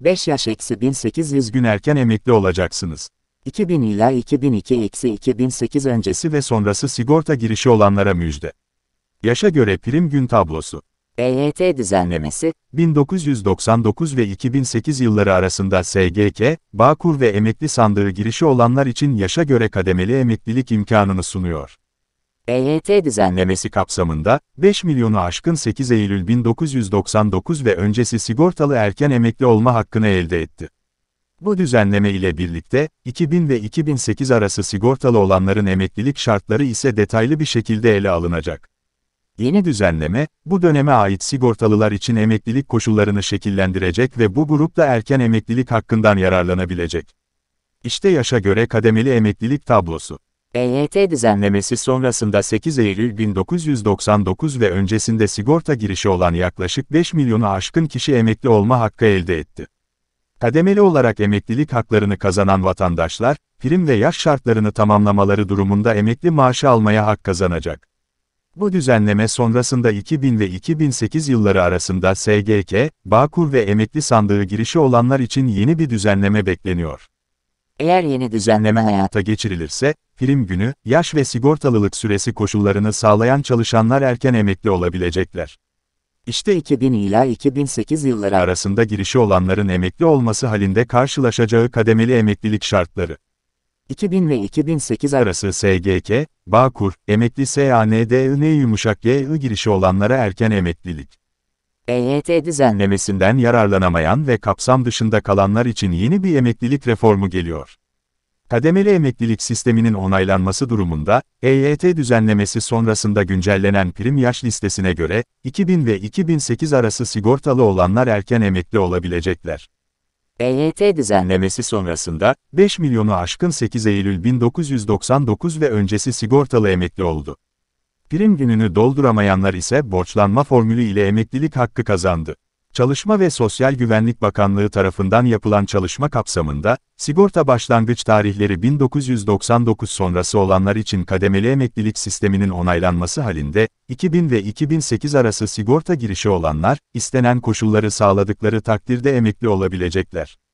5 yaş eksi 1800 gün erken emekli olacaksınız. 2000 ila 2002 eksi 2008 öncesi ve sonrası sigorta girişi olanlara müjde. Yaşa göre prim gün tablosu. EYT düzenlemesi, 1999 ve 2008 yılları arasında SGK, Bağkur ve emekli sandığı girişi olanlar için yaşa göre kademeli emeklilik imkanını sunuyor. EYT düzenlemesi kapsamında, 5 milyonu aşkın 8 Eylül 1999 ve öncesi sigortalı erken emekli olma hakkını elde etti. Bu düzenleme ile birlikte, 2000 ve 2008 arası sigortalı olanların emeklilik şartları ise detaylı bir şekilde ele alınacak. Yeni düzenleme, bu döneme ait sigortalılar için emeklilik koşullarını şekillendirecek ve bu grupta erken emeklilik hakkından yararlanabilecek. İşte yaşa göre kademeli emeklilik tablosu. EYT düzenlemesi sonrasında 8 Eylül 1999 ve öncesinde sigorta girişi olan yaklaşık 5 milyonu aşkın kişi emekli olma hakkı elde etti. Kademeli olarak emeklilik haklarını kazanan vatandaşlar, prim ve yaş şartlarını tamamlamaları durumunda emekli maaşı almaya hak kazanacak. Bu düzenleme sonrasında 2000 ve 2008 yılları arasında SGK, Bağkur ve emekli sandığı girişi olanlar için yeni bir düzenleme bekleniyor. Eğer yeni düzenleme hayata geçirilirse, prim günü, yaş ve sigortalılık süresi koşullarını sağlayan çalışanlar erken emekli olabilecekler. İşte 2000 ila 2008 yılları arasında girişi olanların emekli olması halinde karşılaşacağı kademeli emeklilik şartları. 2000 ve 2008 arası SGK, Bağkur, emekli ne yumuşak YI girişi olanlara erken emeklilik. EYT düzenlemesinden yararlanamayan ve kapsam dışında kalanlar için yeni bir emeklilik reformu geliyor. Kademeli emeklilik sisteminin onaylanması durumunda, EYT düzenlemesi sonrasında güncellenen prim yaş listesine göre, 2000 ve 2008 arası sigortalı olanlar erken emekli olabilecekler. EYT düzenlemesi sonrasında, 5 milyonu aşkın 8 Eylül 1999 ve öncesi sigortalı emekli oldu. Prim gününü dolduramayanlar ise borçlanma formülü ile emeklilik hakkı kazandı. Çalışma ve Sosyal Güvenlik Bakanlığı tarafından yapılan çalışma kapsamında, sigorta başlangıç tarihleri 1999 sonrası olanlar için kademeli emeklilik sisteminin onaylanması halinde, 2000 ve 2008 arası sigorta girişi olanlar, istenen koşulları sağladıkları takdirde emekli olabilecekler.